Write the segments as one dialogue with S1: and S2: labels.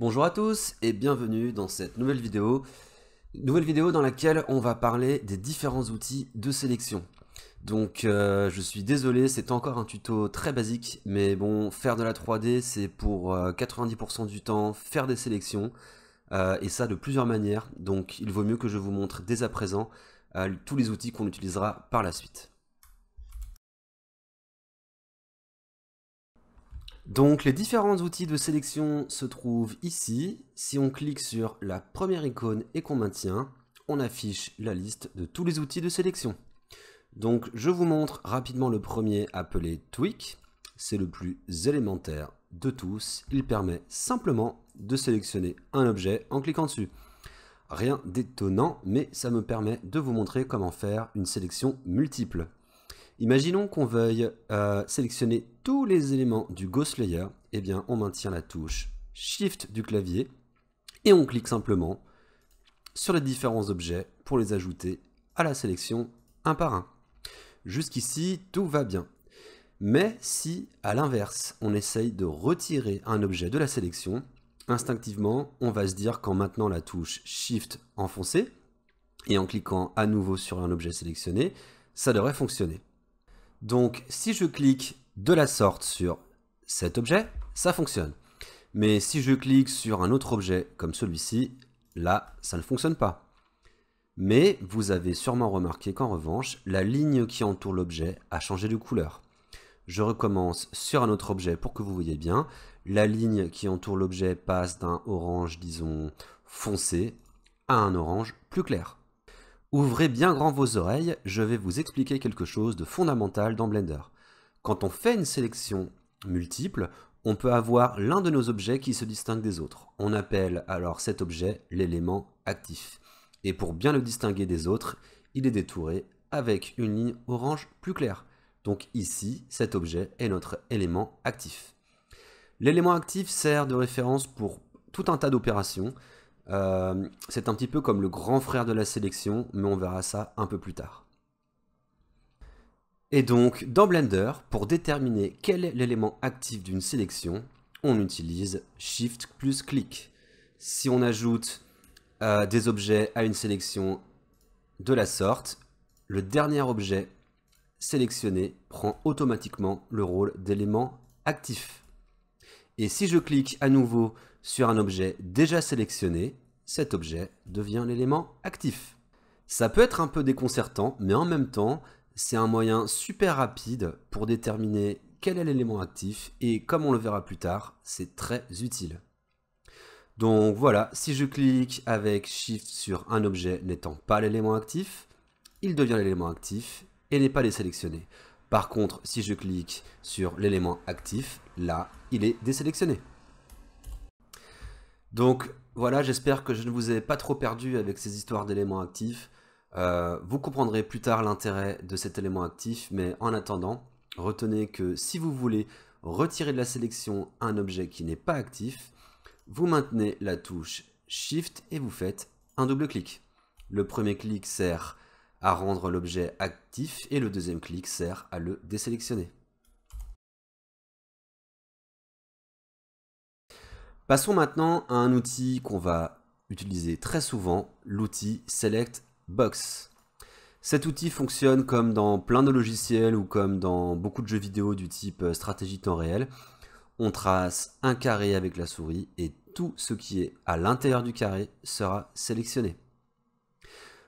S1: Bonjour à tous et bienvenue dans cette nouvelle vidéo. Nouvelle vidéo dans laquelle on va parler des différents outils de sélection. Donc euh, je suis désolé, c'est encore un tuto très basique, mais bon, faire de la 3D c'est pour 90% euh, du temps faire des sélections, euh, et ça de plusieurs manières, donc il vaut mieux que je vous montre dès à présent tous les outils qu'on utilisera par la suite. Donc les différents outils de sélection se trouvent ici. Si on clique sur la première icône et qu'on maintient, on affiche la liste de tous les outils de sélection. Donc je vous montre rapidement le premier appelé Tweak. C'est le plus élémentaire de tous. Il permet simplement de sélectionner un objet en cliquant dessus. Rien d'étonnant, mais ça me permet de vous montrer comment faire une sélection multiple. Imaginons qu'on veuille euh, sélectionner tous les éléments du Ghost Layer. Eh bien, on maintient la touche Shift du clavier et on clique simplement sur les différents objets pour les ajouter à la sélection un par un. Jusqu'ici, tout va bien. Mais si, à l'inverse, on essaye de retirer un objet de la sélection, instinctivement, on va se dire qu'en maintenant la touche Shift enfoncée et en cliquant à nouveau sur un objet sélectionné, ça devrait fonctionner. Donc si je clique de la sorte sur cet objet, ça fonctionne. Mais si je clique sur un autre objet comme celui-ci, là, ça ne fonctionne pas. Mais vous avez sûrement remarqué qu'en revanche, la ligne qui entoure l'objet a changé de couleur. Je recommence sur un autre objet pour que vous voyez bien. La ligne qui entoure l'objet passe d'un orange, disons, foncé à un orange plus clair. Ouvrez bien grand vos oreilles, je vais vous expliquer quelque chose de fondamental dans Blender. Quand on fait une sélection multiple, on peut avoir l'un de nos objets qui se distingue des autres. On appelle alors cet objet l'élément actif. Et pour bien le distinguer des autres, il est détouré avec une ligne orange plus claire. Donc ici, cet objet est notre élément actif. L'élément actif sert de référence pour tout un tas d'opérations, euh, c'est un petit peu comme le grand frère de la sélection, mais on verra ça un peu plus tard. Et donc, dans Blender, pour déterminer quel est l'élément actif d'une sélection, on utilise Shift plus clic. Si on ajoute euh, des objets à une sélection de la sorte, le dernier objet sélectionné prend automatiquement le rôle d'élément actif. Et si je clique à nouveau sur un objet déjà sélectionné, cet objet devient l'élément actif. Ça peut être un peu déconcertant, mais en même temps, c'est un moyen super rapide pour déterminer quel est l'élément actif et comme on le verra plus tard, c'est très utile. Donc voilà, si je clique avec Shift sur un objet n'étant pas l'élément actif, il devient l'élément actif et n'est pas désélectionné. Par contre, si je clique sur l'élément actif, là, il est désélectionné. Donc voilà, j'espère que je ne vous ai pas trop perdu avec ces histoires d'éléments actifs. Euh, vous comprendrez plus tard l'intérêt de cet élément actif, mais en attendant, retenez que si vous voulez retirer de la sélection un objet qui n'est pas actif, vous maintenez la touche Shift et vous faites un double clic. Le premier clic sert à rendre l'objet actif et le deuxième clic sert à le désélectionner. Passons maintenant à un outil qu'on va utiliser très souvent, l'outil Select Box. Cet outil fonctionne comme dans plein de logiciels ou comme dans beaucoup de jeux vidéo du type euh, stratégie temps réel. On trace un carré avec la souris et tout ce qui est à l'intérieur du carré sera sélectionné.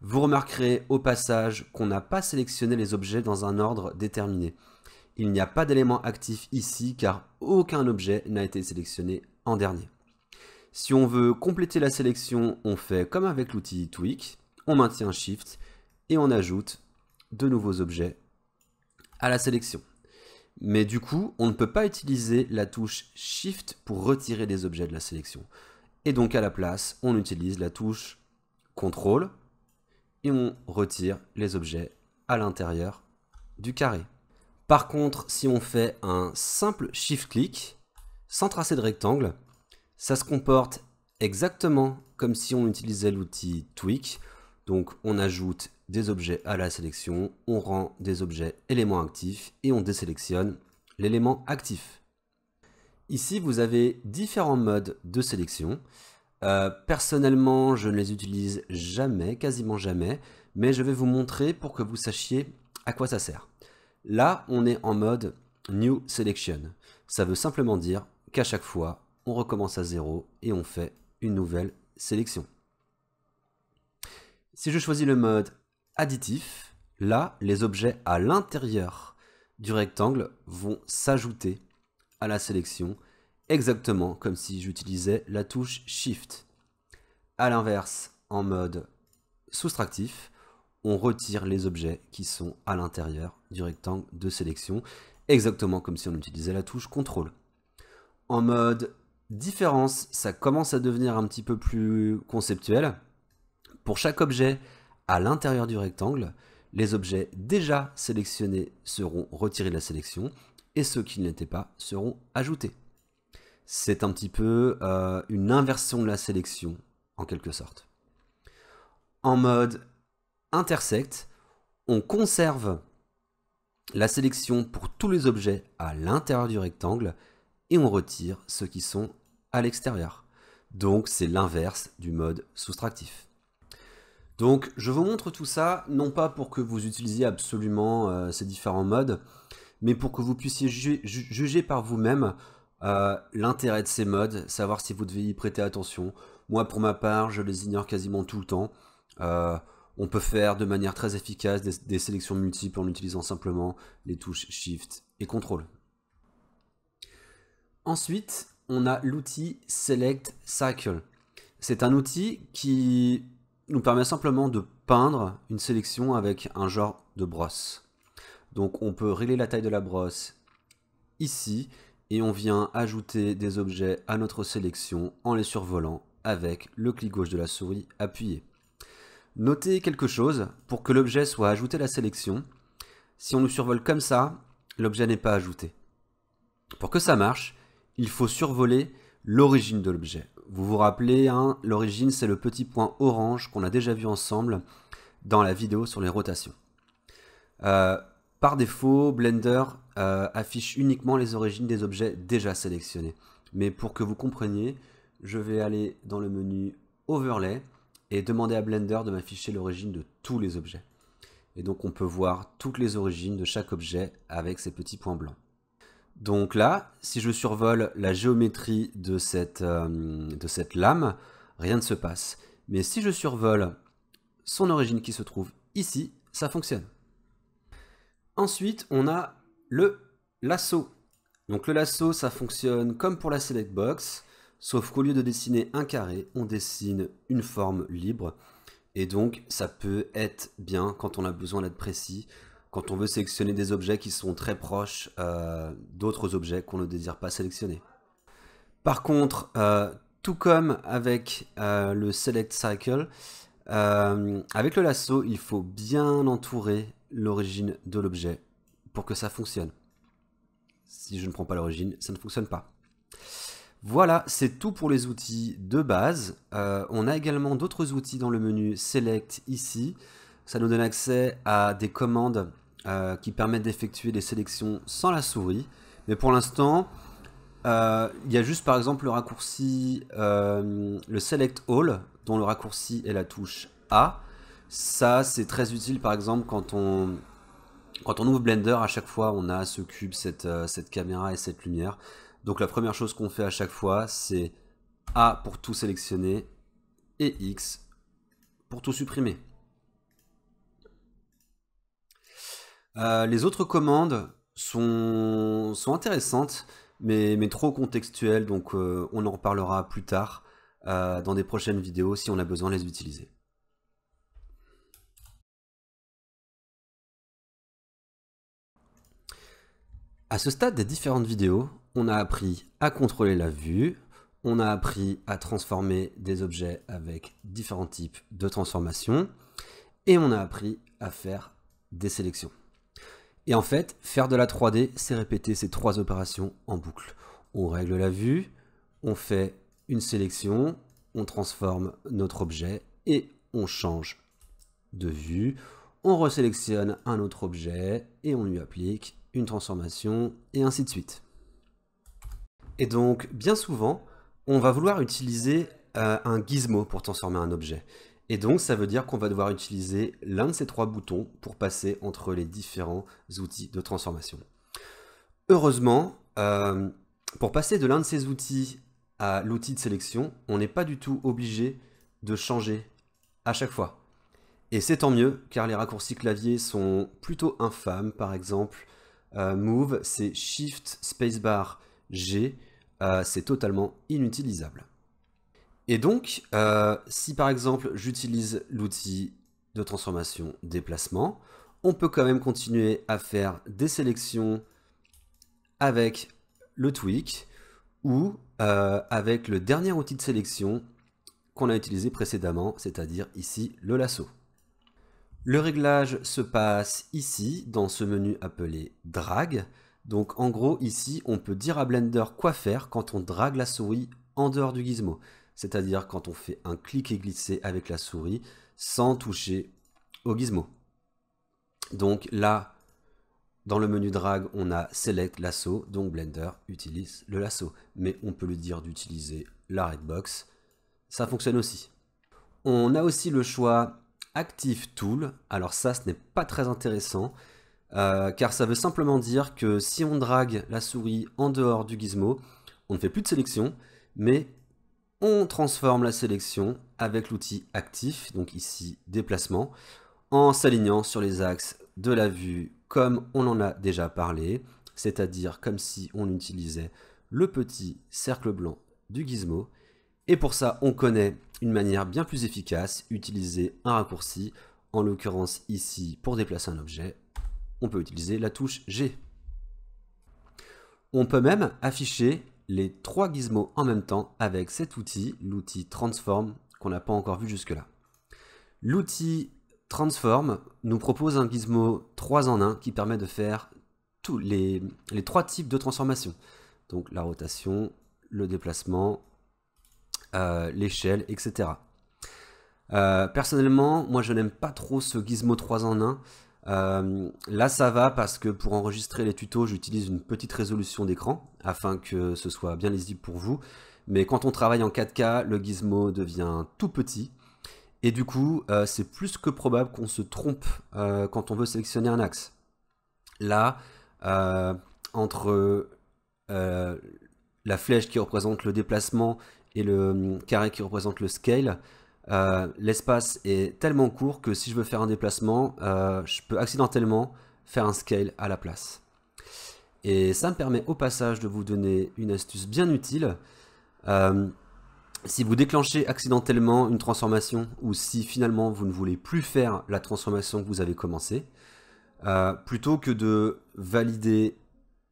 S1: Vous remarquerez au passage qu'on n'a pas sélectionné les objets dans un ordre déterminé. Il n'y a pas d'élément actif ici car aucun objet n'a été sélectionné en dernier. Si on veut compléter la sélection, on fait comme avec l'outil Tweak, on maintient Shift et on ajoute de nouveaux objets à la sélection. Mais du coup, on ne peut pas utiliser la touche Shift pour retirer des objets de la sélection. Et donc à la place, on utilise la touche CTRL et on retire les objets à l'intérieur du carré. Par contre, si on fait un simple Shift-click, sans tracer de rectangle. Ça se comporte exactement comme si on utilisait l'outil Tweak. Donc on ajoute des objets à la sélection, on rend des objets éléments actifs et on désélectionne l'élément actif. Ici, vous avez différents modes de sélection. Euh, personnellement, je ne les utilise jamais, quasiment jamais, mais je vais vous montrer pour que vous sachiez à quoi ça sert. Là, on est en mode New Selection. Ça veut simplement dire chaque fois, on recommence à zéro et on fait une nouvelle sélection. Si je choisis le mode additif, là, les objets à l'intérieur du rectangle vont s'ajouter à la sélection, exactement comme si j'utilisais la touche Shift. A l'inverse, en mode soustractif, on retire les objets qui sont à l'intérieur du rectangle de sélection, exactement comme si on utilisait la touche Ctrl en mode différence, ça commence à devenir un petit peu plus conceptuel. Pour chaque objet à l'intérieur du rectangle, les objets déjà sélectionnés seront retirés de la sélection et ceux qui ne l'étaient pas seront ajoutés. C'est un petit peu euh, une inversion de la sélection en quelque sorte. En mode intersect, on conserve la sélection pour tous les objets à l'intérieur du rectangle et on retire ceux qui sont à l'extérieur. Donc c'est l'inverse du mode soustractif. Donc je vous montre tout ça, non pas pour que vous utilisiez absolument euh, ces différents modes, mais pour que vous puissiez juger par vous-même euh, l'intérêt de ces modes, savoir si vous devez y prêter attention. Moi pour ma part, je les ignore quasiment tout le temps. Euh, on peut faire de manière très efficace des, des sélections multiples en utilisant simplement les touches Shift et Contrôle. Ensuite, on a l'outil Select Cycle. C'est un outil qui nous permet simplement de peindre une sélection avec un genre de brosse. Donc on peut régler la taille de la brosse ici et on vient ajouter des objets à notre sélection en les survolant avec le clic gauche de la souris appuyé. Notez quelque chose, pour que l'objet soit ajouté à la sélection, si on nous survole comme ça, l'objet n'est pas ajouté. Pour que ça marche, il faut survoler l'origine de l'objet. Vous vous rappelez, hein, l'origine c'est le petit point orange qu'on a déjà vu ensemble dans la vidéo sur les rotations. Euh, par défaut, Blender euh, affiche uniquement les origines des objets déjà sélectionnés. Mais pour que vous compreniez, je vais aller dans le menu Overlay et demander à Blender de m'afficher l'origine de tous les objets. Et donc on peut voir toutes les origines de chaque objet avec ces petits points blancs. Donc là, si je survole la géométrie de cette, euh, de cette lame, rien ne se passe. Mais si je survole son origine qui se trouve ici, ça fonctionne. Ensuite, on a le lasso. Donc le lasso, ça fonctionne comme pour la select box, sauf qu'au lieu de dessiner un carré, on dessine une forme libre. Et donc, ça peut être bien quand on a besoin d'être précis quand on veut sélectionner des objets qui sont très proches euh, d'autres objets qu'on ne désire pas sélectionner. Par contre, euh, tout comme avec euh, le Select Cycle, avec le lasso, il faut bien entourer l'origine de l'objet pour que ça fonctionne. Si je ne prends pas l'origine, ça ne fonctionne pas. Voilà, c'est tout pour les outils de base. on a également d'autres outils dans le menu Select ici. Ça nous donne accès à des commandes euh, qui permettent d'effectuer des sélections sans la souris. Mais pour l'instant, euh, il y a juste par exemple le raccourci, euh, le Select All, dont le raccourci est la touche A. Ça, c'est très utile par exemple quand on, quand on ouvre Blender, à chaque fois on a ce cube, cette, cette caméra et cette lumière. Donc la première chose qu'on fait à chaque fois, c'est A pour tout sélectionner et X pour tout supprimer. Euh, les autres commandes sont, intéressantes, mais, trop contextuelles, donc euh, on en reparlera plus tard euh, dans des prochaines vidéos si on a besoin de les utiliser. À ce stade des différentes vidéos, on a appris à contrôler la vue, on a appris à transformer des objets avec différents types de transformations, et on a appris à faire des sélections. Et en fait, faire de la 3D, c'est répéter ces trois opérations en boucle. On règle la vue, on fait une sélection, on transforme notre objet et on change de vue. On resélectionne un autre objet et on lui applique une transformation et ainsi de suite. Et donc, bien souvent, on va vouloir utiliser euh, un gizmo pour transformer un objet. Et donc ça veut dire qu'on va devoir utiliser l'un de ces trois boutons pour passer entre les différents outils de transformation. Heureusement, euh, pour passer de l'un de ces outils à l'outil de sélection, on n'est pas du tout obligé de changer à chaque fois. Et c'est tant mieux, car les raccourcis clavier sont plutôt infâmes. Par exemple, euh, Move, c'est Shift Spacebar G, euh, c'est totalement inutilisable. Et donc, euh, si par exemple j'utilise l'outil de transformation déplacement, on peut quand même continuer à faire des sélections avec le tweak ou euh, avec le dernier outil de sélection qu'on a utilisé précédemment, c'est-à-dire ici le lasso. Le réglage se passe ici, dans ce menu appelé « Drag ». Donc en gros, ici, on peut dire à Blender quoi faire quand on drague la souris en dehors du gizmo c'est-à-dire quand on fait un clic et glisser avec la souris sans toucher au gizmo. Donc là, dans le menu drag, on a Select Lasso, donc Blender utilise le lasso. Mais on peut lui dire d'utiliser la Redbox, ça fonctionne aussi. On a aussi le choix Active Tool, alors ça ce n'est pas très intéressant, euh, car ça veut simplement dire que si on drague la souris en dehors du gizmo, on ne fait plus de sélection, mais on transforme la sélection avec l'outil actif, donc ici déplacement, en s'alignant sur les axes de la vue comme on en a déjà parlé, c'est-à-dire comme si on utilisait le petit cercle blanc du gizmo. Et pour ça, on connaît une manière bien plus efficace, utiliser un raccourci, en l'occurrence ici pour déplacer un objet, on peut utiliser la touche G. On peut même afficher les trois gizmos en même temps avec cet outil, l'outil Transform, qu'on n'a pas encore vu jusque-là. L'outil Transform nous propose un gizmo 3 en 1 qui permet de faire tous les, trois types de transformations. Donc la rotation, le déplacement, euh, l'échelle, etc. Euh, personnellement, moi je n'aime pas trop ce gizmo 3 en 1. Euh, là, ça va parce que pour enregistrer les tutos, j'utilise une petite résolution d'écran afin que ce soit bien lisible pour vous. Mais quand on travaille en 4K, le gizmo devient tout petit. Et du coup, euh, c'est plus que probable qu'on se trompe euh, quand on veut sélectionner un axe. Là, entre la flèche qui représente le déplacement et le carré qui représente le scale, euh, l'espace est tellement court que si je veux faire un déplacement, euh, je peux accidentellement faire un scale à la place. Et ça me permet au passage de vous donner une astuce bien utile. Euh, si vous déclenchez accidentellement une transformation ou si finalement vous ne voulez plus faire la transformation que vous avez commencée, plutôt que de valider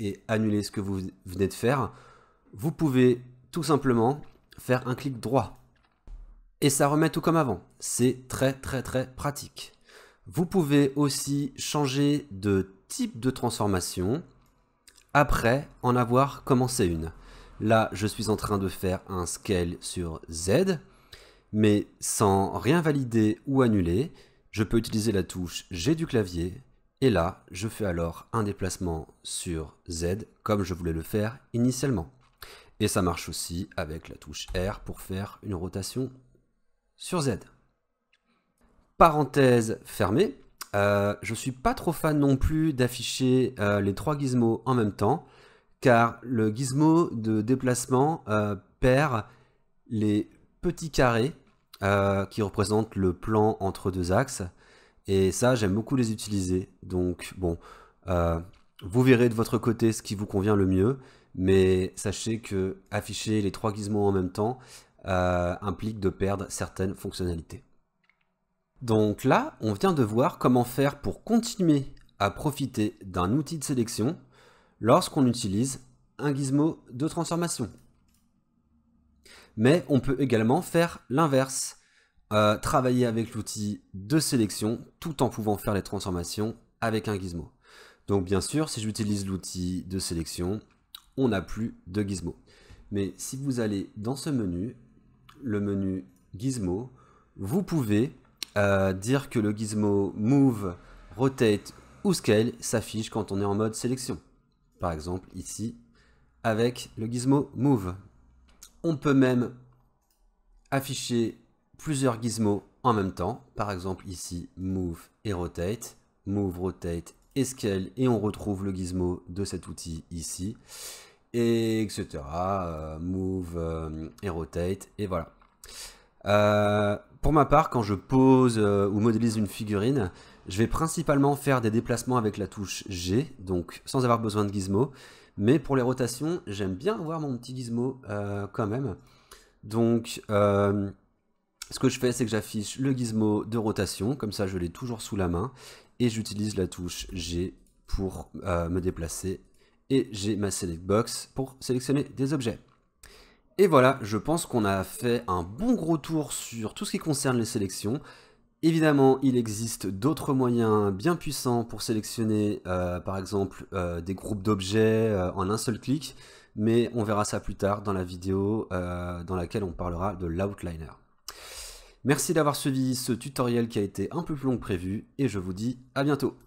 S1: et annuler ce que vous venez de faire, vous pouvez tout simplement faire un clic droit et ça remet tout comme avant. C'est très très très pratique. Vous pouvez aussi changer de type de transformation après en avoir commencé une. Là, je suis en train de faire un scale sur Z, mais sans rien valider ou annuler, je peux utiliser la touche G du clavier, et là, je fais alors un déplacement sur Z, comme je voulais le faire initialement. Et ça marche aussi avec la touche R pour faire une rotation sur Z. Parenthèse fermée. je euh, je suis pas trop fan non plus d'afficher euh, les trois gizmos en même temps, car le gizmo de déplacement euh, perd les petits carrés qui représentent le plan entre deux axes. Et ça, j'aime beaucoup les utiliser. Donc, bon, vous verrez de votre côté ce qui vous convient le mieux, mais sachez que afficher les trois gizmos en même temps, euh, implique de perdre certaines fonctionnalités. Donc là, on vient de voir comment faire pour continuer à profiter d'un outil de sélection lorsqu'on utilise un gizmo de transformation. Mais on peut également faire l'inverse, euh, travailler avec l'outil de sélection tout en pouvant faire les transformations avec un gizmo. Donc bien sûr, si j'utilise l'outil de sélection, on n'a plus de gizmo. Mais si vous allez dans ce menu, le menu Gizmo, vous pouvez euh, dire que le gizmo Move, Rotate ou Scale s'affiche quand on est en mode sélection. Par exemple ici avec le gizmo Move. On peut même afficher plusieurs gizmos en même temps. Par exemple ici Move et Rotate, Move, Rotate et Scale et on retrouve le gizmo de cet outil ici etc. Euh, move euh, et rotate, et voilà. Euh, pour ma part, quand je pose ou modélise une figurine, je vais principalement faire des déplacements avec la touche G, donc sans avoir besoin de gizmo. Mais pour les rotations, j'aime bien avoir mon petit gizmo quand même. Donc, ce que je fais, c'est que j'affiche le gizmo de rotation, comme ça je l'ai toujours sous la main, et j'utilise la touche G pour me déplacer et j'ai ma select box pour sélectionner des objets. Et voilà, je pense qu'on a fait un bon gros tour sur tout ce qui concerne les sélections. Évidemment, il existe d'autres moyens bien puissants pour sélectionner, euh, par exemple, euh, des groupes d'objets euh, en un seul clic, mais on verra ça plus tard dans la vidéo dans laquelle on parlera de l'outliner. Merci d'avoir suivi ce tutoriel qui a été un peu plus long que prévu, et je vous dis à bientôt